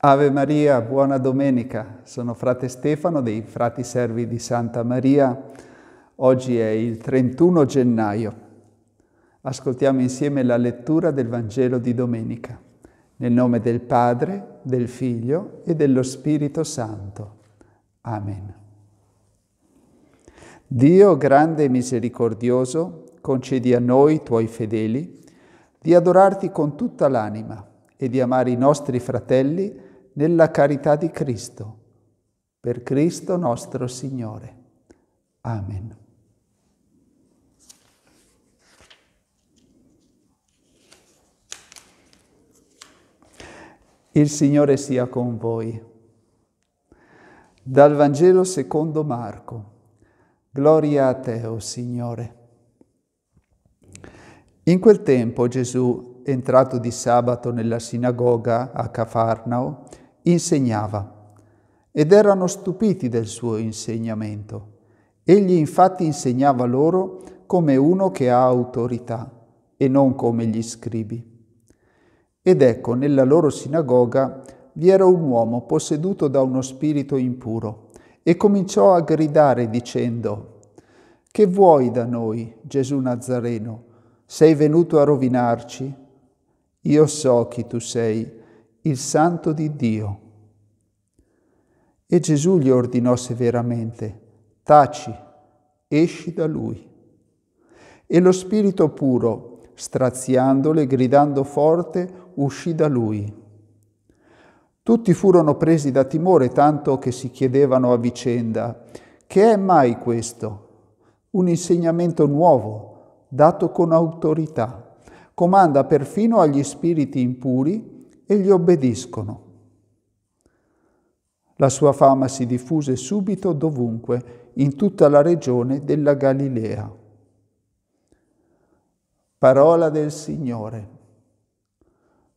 Ave Maria, buona domenica. Sono frate Stefano dei Frati Servi di Santa Maria. Oggi è il 31 gennaio. Ascoltiamo insieme la lettura del Vangelo di domenica. Nel nome del Padre, del Figlio e dello Spirito Santo. Amen. Dio grande e misericordioso, concedi a noi, tuoi fedeli, di adorarti con tutta l'anima e di amare i nostri fratelli nella carità di Cristo, per Cristo nostro Signore. Amen. Il Signore sia con voi. Dal Vangelo secondo Marco. Gloria a te, o oh Signore. In quel tempo Gesù, entrato di sabato nella sinagoga a Cafarnao, insegnava ed erano stupiti del suo insegnamento. Egli infatti insegnava loro come uno che ha autorità e non come gli scribi. Ed ecco, nella loro sinagoga vi era un uomo posseduto da uno spirito impuro e cominciò a gridare dicendo, Che vuoi da noi, Gesù Nazareno? Sei venuto a rovinarci? Io so chi tu sei, il santo di Dio. E Gesù gli ordinò severamente, taci, esci da lui. E lo spirito puro, straziandole, gridando forte, uscì da lui. Tutti furono presi da timore, tanto che si chiedevano a vicenda, che è mai questo? Un insegnamento nuovo, dato con autorità. Comanda perfino agli spiriti impuri e gli obbediscono. La sua fama si diffuse subito dovunque, in tutta la regione della Galilea. Parola del Signore.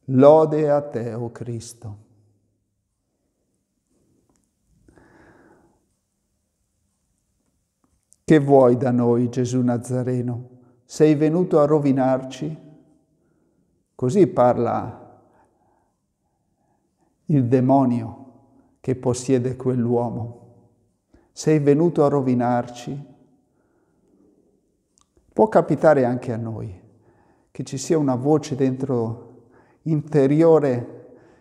Lode a te, o oh Cristo. Che vuoi da noi, Gesù Nazareno? Sei venuto a rovinarci? Così parla il demonio che possiede quell'uomo. Sei venuto a rovinarci. Può capitare anche a noi che ci sia una voce dentro interiore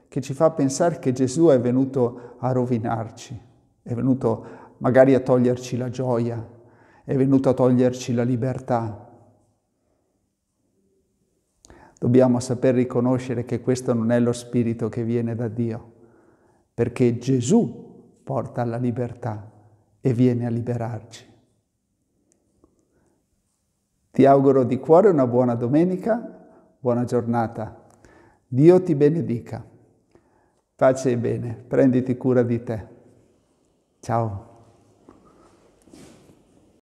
che ci fa pensare che Gesù è venuto a rovinarci, è venuto magari a toglierci la gioia, è venuto a toglierci la libertà, Dobbiamo saper riconoscere che questo non è lo spirito che viene da Dio, perché Gesù porta alla libertà e viene a liberarci. Ti auguro di cuore una buona domenica, buona giornata. Dio ti benedica. Pace e bene, prenditi cura di te. Ciao.